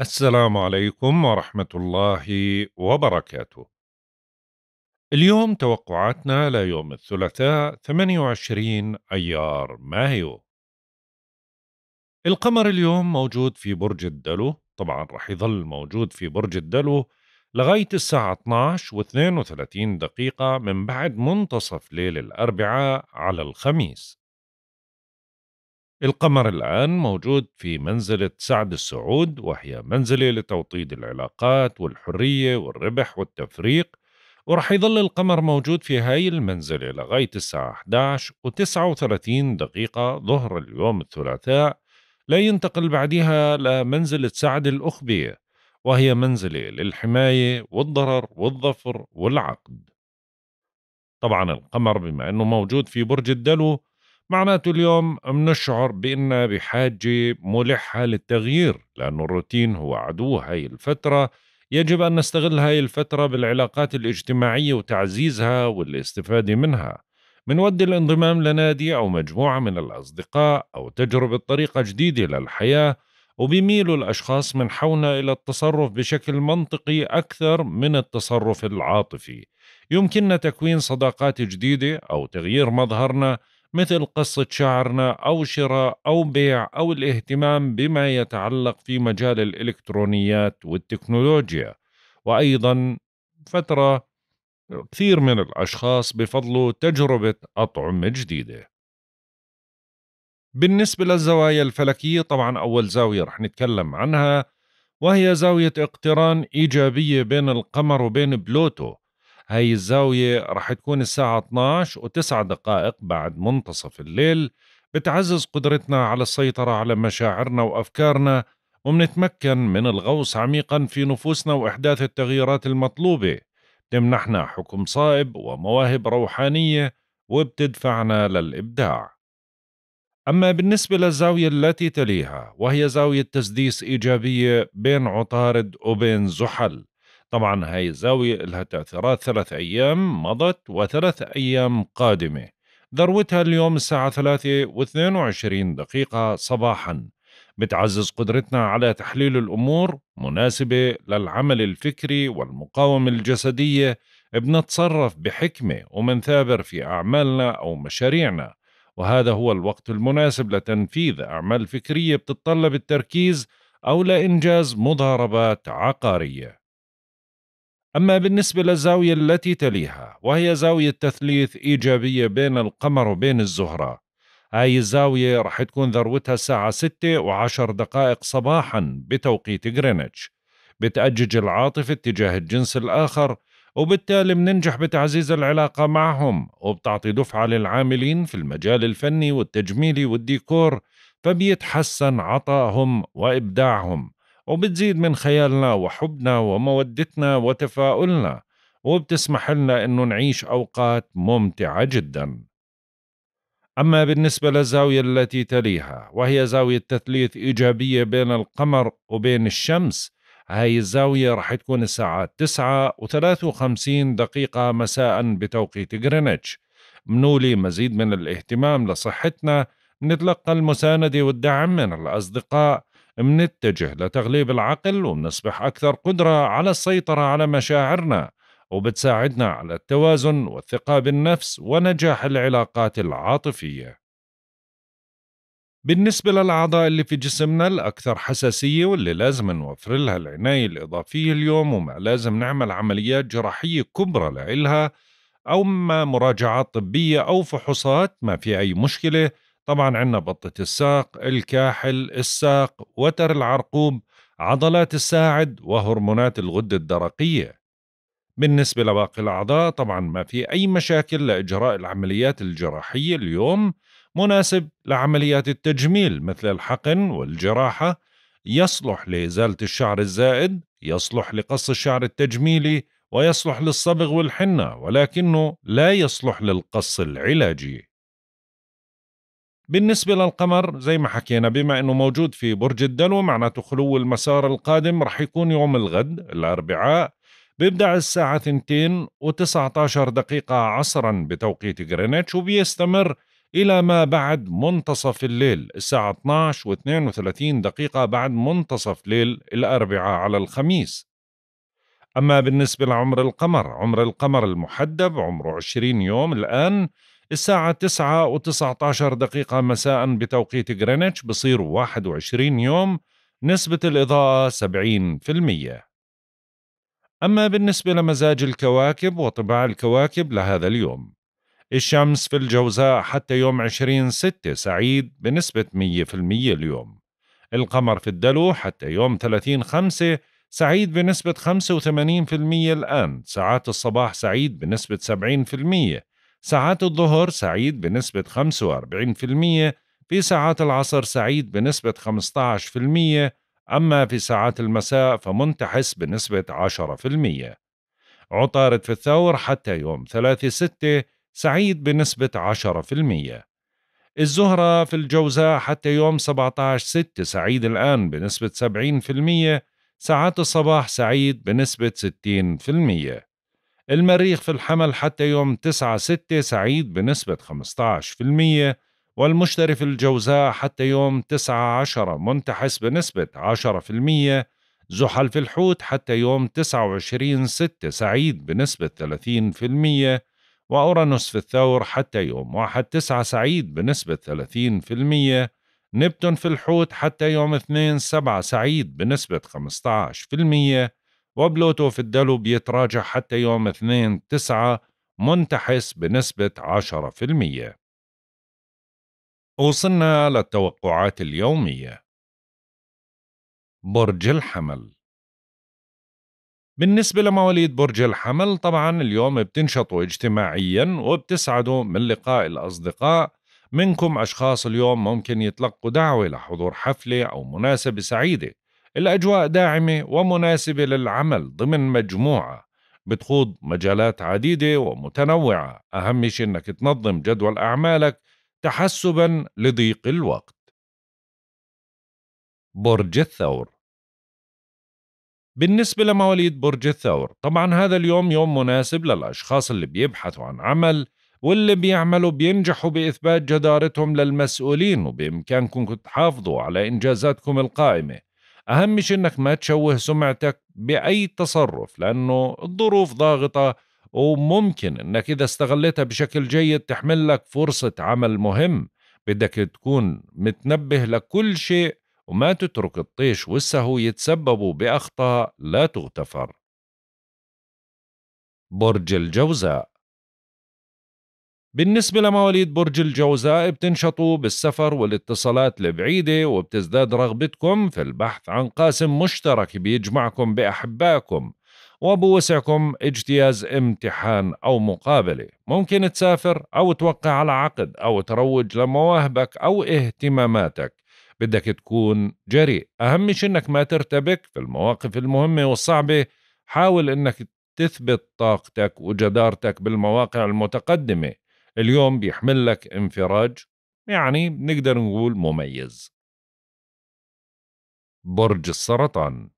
السلام عليكم ورحمة الله وبركاته. اليوم توقعاتنا ليوم الثلاثاء 28 أيار مايو. القمر اليوم موجود في برج الدلو، طبعا رح يظل موجود في برج الدلو لغاية الساعة 12 و32 دقيقة من بعد منتصف ليل الأربعاء على الخميس. القمر الآن موجود في منزلة سعد السعود وهي منزلة لتوطيد العلاقات والحرية والربح والتفريق ورح يظل القمر موجود في هاي المنزلة لغاية الساعة 11 و39 دقيقة ظهر اليوم الثلاثاء لا ينتقل بعدها لمنزلة سعد الأخبية وهي منزلة للحماية والضرر والظفر والعقد طبعا القمر بما أنه موجود في برج الدلو معناته اليوم منشعر بأننا بحاجة ملحة للتغيير لأنه الروتين هو عدو هاي الفترة يجب أن نستغل هاي الفترة بالعلاقات الاجتماعية وتعزيزها والاستفادة منها ود الانضمام لنادي أو مجموعة من الأصدقاء أو تجربة طريقة جديدة للحياة وبيميلوا الأشخاص من حولنا إلى التصرف بشكل منطقي أكثر من التصرف العاطفي يمكننا تكوين صداقات جديدة أو تغيير مظهرنا مثل قصة شعرنا أو شراء أو بيع أو الاهتمام بما يتعلق في مجال الإلكترونيات والتكنولوجيا وأيضا فترة كثير من الأشخاص بفضلوا تجربة أطعمة جديدة بالنسبة للزوايا الفلكية طبعا أول زاوية رح نتكلم عنها وهي زاوية اقتران إيجابية بين القمر وبين بلوتو هاي الزاوية رح تكون الساعة 12 و9 دقائق بعد منتصف الليل بتعزز قدرتنا على السيطرة على مشاعرنا وأفكارنا ومنتمكن من الغوص عميقا في نفوسنا وإحداث التغييرات المطلوبة تمنحنا حكم صائب ومواهب روحانية وبتدفعنا للإبداع أما بالنسبة للزاوية التي تليها وهي زاوية تسديس إيجابية بين عطارد وبين زحل طبعا هاي الزاوية لها تأثيرات ثلاث أيام مضت وثلاث أيام قادمة ذروتها اليوم الساعة ثلاثة واثنين وعشرين دقيقة صباحا بتعزز قدرتنا على تحليل الأمور مناسبة للعمل الفكري والمقاومة الجسدية بنتصرف بحكمة ومنثابر في أعمالنا أو مشاريعنا وهذا هو الوقت المناسب لتنفيذ أعمال فكرية بتتطلب التركيز أو لإنجاز مضاربات عقارية أما بالنسبة للزاوية التي تليها وهي زاوية تثليث إيجابية بين القمر وبين الزهرة هاي الزاوية رح تكون ذروتها الساعة 6 و10 دقائق صباحا بتوقيت غرينتش بتأجج العاطفة تجاه الجنس الآخر وبالتالي مننجح بتعزيز العلاقة معهم وبتعطي دفعة للعاملين في المجال الفني والتجميلي والديكور فبيتحسن عطائهم وإبداعهم وبتزيد من خيالنا وحبنا ومودتنا وتفاؤلنا وبتسمح لنا انه نعيش اوقات ممتعه جدا. اما بالنسبه للزاويه التي تليها وهي زاويه تثليث ايجابيه بين القمر وبين الشمس هاي الزاوية رح تكون الساعة 9 و53 دقيقة مساء بتوقيت غرينتش منولي مزيد من الاهتمام لصحتنا نتلقى المساندة والدعم من الأصدقاء منتجه لتغليب العقل ومنصبح أكثر قدرة على السيطرة على مشاعرنا وبتساعدنا على التوازن والثقة بالنفس ونجاح العلاقات العاطفية بالنسبة للأعضاء اللي في جسمنا الأكثر حساسية واللي لازم نوفر لها العناية الإضافية اليوم وما لازم نعمل عمليات جراحية كبرى لإلها أو ما مراجعات طبية أو فحوصات ما في أي مشكلة طبعا عندنا بطة الساق الكاحل الساق وتر العرقوب عضلات الساعد وهرمونات الغدة الدرقية بالنسبة لباقي الأعضاء طبعا ما في أي مشاكل لإجراء العمليات الجراحية اليوم مناسب لعمليات التجميل مثل الحقن والجراحة يصلح لإزالة الشعر الزائد يصلح لقص الشعر التجميلي ويصلح للصبغ والحنة ولكنه لا يصلح للقص العلاجي بالنسبة للقمر زي ما حكينا بما أنه موجود في برج الدلو معناته خلو المسار القادم رح يكون يوم الغد الأربعاء بيبدأ الساعة 2 و19 دقيقة عصرا بتوقيت غرينتش وبيستمر إلى ما بعد منتصف الليل الساعة 12 و32 دقيقة بعد منتصف ليل الأربعاء على الخميس أما بالنسبة لعمر القمر عمر القمر المحدب عمره 20 يوم الآن الساعة 9 و19 دقيقة مساء بتوقيت غرينتش بصير 21 يوم نسبة الإضاءة 70% أما بالنسبة لمزاج الكواكب وطباع الكواكب لهذا اليوم الشمس في الجوزاء حتى يوم 20 ستة سعيد بنسبة 100% اليوم القمر في الدلو حتى يوم 30 خمسة سعيد بنسبة 85% الآن ساعات الصباح سعيد بنسبة 70% ساعات الظهر سعيد بنسبة 45% في ساعات العصر سعيد بنسبة 15% أما في ساعات المساء فمنتحس بنسبة 10% عطارد في الثور حتى يوم 3 6 سعيد بنسبة 10% الزهرة في الجوزاء حتى يوم 17 6 سعيد الآن بنسبة 70% ساعات الصباح سعيد بنسبة 60% المريخ في الحمل حتى يوم 9 6 سعيد بنسبة 15% والمشتري في الجوزاء حتى يوم 9 10 منتحس بنسبة 10% زحل في الحوت حتى يوم 29 6 سعيد بنسبة 30% وأورانوس في الثور حتى يوم 1 9 سعيد بنسبة 30% نبتون في الحوت حتى يوم 2 7 سعيد بنسبة 15% وبلوتو في الدلو بيتراجع حتى يوم 2 9 منتحس بنسبة 10% وصلنا للتوقعات اليومية برج الحمل بالنسبة لمواليد برج الحمل طبعا اليوم بتنشطوا اجتماعيا وبتسعدوا من لقاء الأصدقاء منكم أشخاص اليوم ممكن يتلقوا دعوة لحضور حفلة أو مناسبة سعيدة الأجواء داعمة ومناسبة للعمل ضمن مجموعة بتخوض مجالات عديدة ومتنوعة أهم شيء أنك تنظم جدول أعمالك تحسبا لضيق الوقت برج الثور بالنسبة لمواليد برج الثور طبعا هذا اليوم يوم مناسب للأشخاص اللي بيبحثوا عن عمل واللي بيعملوا بينجحوا بإثبات جدارتهم للمسؤولين وبإمكانكم تحافظوا على إنجازاتكم القائمة اهم شيء انك ما تشوه سمعتك باي تصرف لانه الظروف ضاغطه وممكن انك اذا استغلتها بشكل جيد تحمل لك فرصه عمل مهم بدك تكون متنبه لكل شيء وما تترك الطيش والسهو يتسببوا باخطاء لا تغتفر برج الجوزاء بالنسبة لمواليد برج الجوزاء بتنشطوا بالسفر والاتصالات البعيدة وبتزداد رغبتكم في البحث عن قاسم مشترك بيجمعكم بأحبائكم وبوسعكم اجتياز امتحان أو مقابلة ممكن تسافر أو توقع على عقد أو تروج لمواهبك أو اهتماماتك بدك تكون جريء أهم شيء أنك ما ترتبك في المواقف المهمة والصعبة حاول أنك تثبت طاقتك وجدارتك بالمواقع المتقدمة اليوم بيحمل لك انفراج يعني نقدر نقول مميز برج السرطان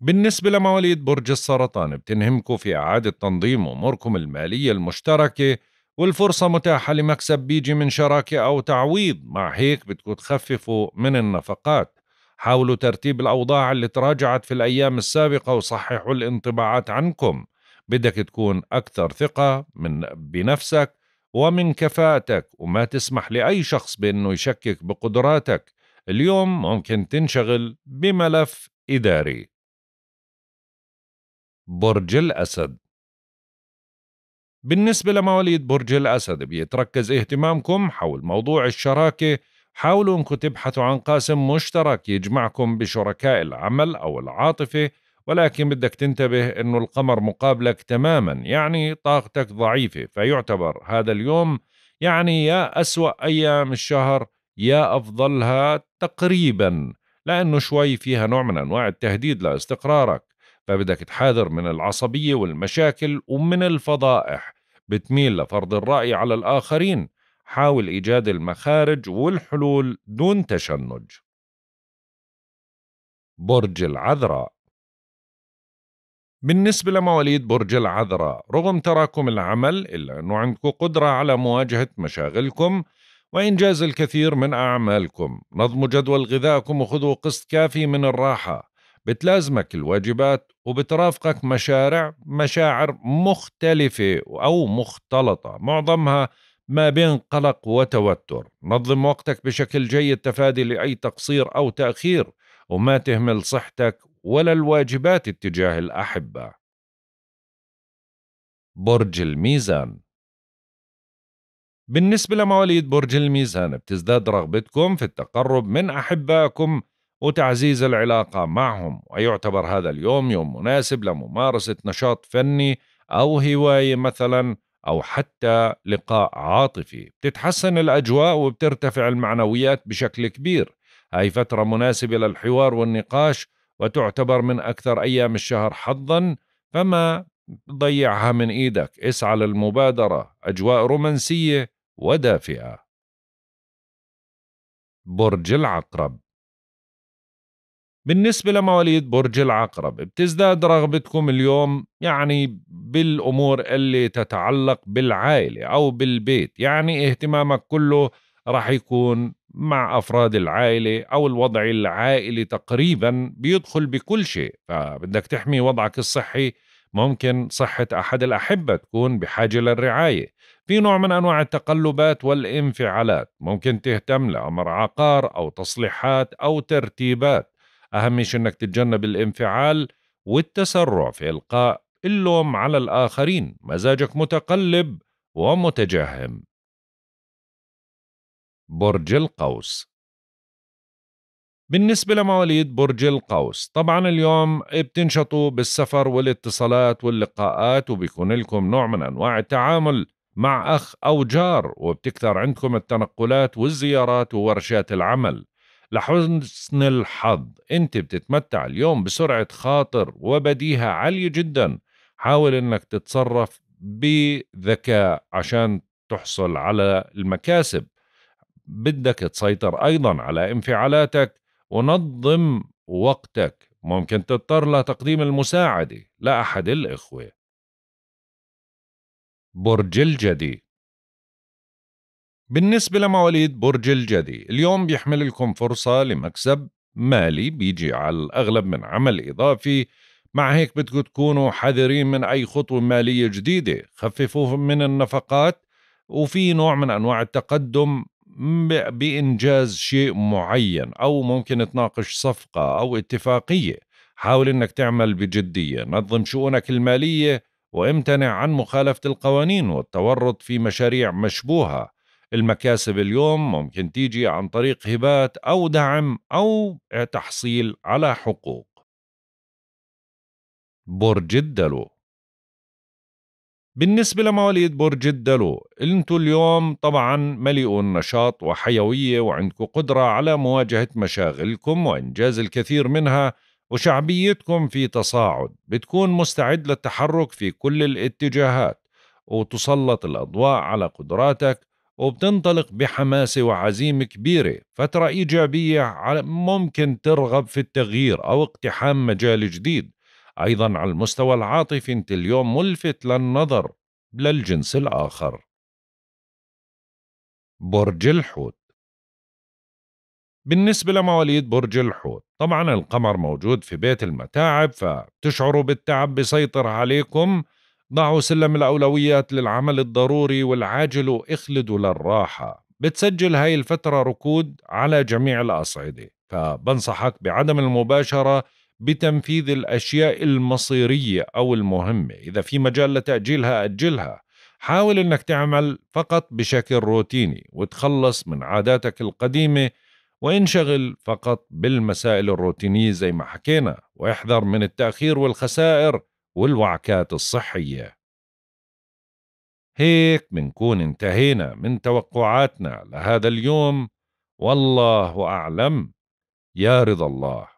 بالنسبة لمواليد برج السرطان بتنهمكم في إعادة تنظيم أموركم المالية المشتركة والفرصة متاحة لمكسب بيجي من شراكة أو تعويض مع هيك بدكم تخففوا من النفقات حاولوا ترتيب الأوضاع اللي تراجعت في الأيام السابقة وصححوا الانطباعات عنكم بدك تكون أكثر ثقة من بنفسك ومن كفاءتك وما تسمح لأي شخص بأنه يشكك بقدراتك اليوم ممكن تنشغل بملف إداري برج الأسد بالنسبة لمواليد برج الأسد بيتركز اهتمامكم حول موضوع الشراكة حاولوا انكم تبحثوا عن قاسم مشترك يجمعكم بشركاء العمل أو العاطفة ولكن بدك تنتبه انه القمر مقابلك تماما يعني طاقتك ضعيفة فيعتبر هذا اليوم يعني يا أسوأ أيام الشهر يا أفضلها تقريبا لأنه شوي فيها نوع من أنواع التهديد لاستقرارك فبدك تحاذر من العصبية والمشاكل ومن الفضائح بتميل لفرض الرأي على الآخرين حاول إيجاد المخارج والحلول دون تشنج برج العذراء بالنسبة لمواليد برج العذراء رغم تراكم العمل إلا أنه عندكم قدرة على مواجهة مشاغلكم وإنجاز الكثير من أعمالكم نظموا جدول غذائكم وخذوا قسط كافي من الراحة بتلازمك الواجبات وبترافقك مشارع مشاعر مختلفة أو مختلطة معظمها ما بين قلق وتوتر نظم وقتك بشكل جيد تفادي لأي تقصير أو تأخير وما تهمل صحتك ولا الواجبات اتجاه الأحبة برج الميزان بالنسبة لمواليد برج الميزان بتزداد رغبتكم في التقرب من أحبائكم وتعزيز العلاقة معهم ويعتبر هذا اليوم يوم مناسب لممارسة نشاط فني أو هواية مثلا أو حتى لقاء عاطفي بتتحسن الأجواء وبترتفع المعنويات بشكل كبير هاي فترة مناسبة للحوار والنقاش وتعتبر من أكثر أيام الشهر حظا فما ضيعها من إيدك اسعى للمبادرة أجواء رومانسية ودافئة برج العقرب بالنسبة لمواليد برج العقرب بتزداد رغبتكم اليوم يعني بالأمور اللي تتعلق بالعائلة أو بالبيت يعني اهتمامك كله رح يكون مع أفراد العائلة أو الوضع العائلي تقريبا بيدخل بكل شيء فبدك تحمي وضعك الصحي ممكن صحة أحد الأحبة تكون بحاجة للرعاية في نوع من أنواع التقلبات والانفعالات ممكن تهتم لأمر عقار أو تصليحات أو ترتيبات أهم شيء أنك تتجنب الانفعال والتسرع في إلقاء اللوم على الآخرين مزاجك متقلب ومتجهم برج القوس بالنسبة لمواليد برج القوس طبعا اليوم بتنشطوا بالسفر والاتصالات واللقاءات وبيكون لكم نوع من أنواع التعامل مع أخ أو جار وبتكثر عندكم التنقلات والزيارات وورشات العمل لحسن الحظ أنت بتتمتع اليوم بسرعة خاطر وبديهة عالية جدا حاول أنك تتصرف بذكاء عشان تحصل على المكاسب بدك تسيطر أيضا على انفعالاتك ونظم وقتك ممكن تضطر لتقديم المساعدة لأحد الإخوة برج الجدي بالنسبة لمواليد برج الجدي اليوم بيحمل لكم فرصة لمكسب مالي بيجي على الأغلب من عمل إضافي مع هيك بدكم تكونوا حذرين من أي خطوة مالية جديدة خففوا من النفقات وفي نوع من أنواع التقدم بإنجاز شيء معين أو ممكن تناقش صفقة أو اتفاقية حاول أنك تعمل بجدية نظم شؤونك المالية وامتنع عن مخالفة القوانين والتورط في مشاريع مشبوهة المكاسب اليوم ممكن تيجي عن طريق هبات أو دعم أو تحصيل على حقوق برج الدلو بالنسبة لمواليد برج الدلو انتو اليوم طبعا مليئون نشاط وحيوية وعندكم قدرة على مواجهة مشاغلكم وإنجاز الكثير منها وشعبيتكم في تصاعد بتكون مستعد للتحرك في كل الاتجاهات وتسلط الأضواء على قدراتك وبتنطلق بحماسة وعزيمة كبيرة فترة إيجابية ممكن ترغب في التغيير أو اقتحام مجال جديد أيضا على المستوى العاطفي أنت اليوم ملفت للنظر للجنس الآخر برج الحوت بالنسبة لمواليد برج الحوت طبعا القمر موجود في بيت المتاعب فتشعروا بالتعب بيسيطر عليكم ضعوا سلم الأولويات للعمل الضروري والعاجل واخلدوا للراحة بتسجل هاي الفترة ركود على جميع الأصعدة فبنصحك بعدم المباشرة بتنفيذ الاشياء المصيريه او المهمه اذا في مجال لتاجيلها اجلها حاول انك تعمل فقط بشكل روتيني وتخلص من عاداتك القديمه وانشغل فقط بالمسائل الروتينيه زي ما حكينا واحذر من التاخير والخسائر والوعكات الصحيه هيك بنكون انتهينا من توقعاتنا لهذا اليوم والله اعلم يا رضا الله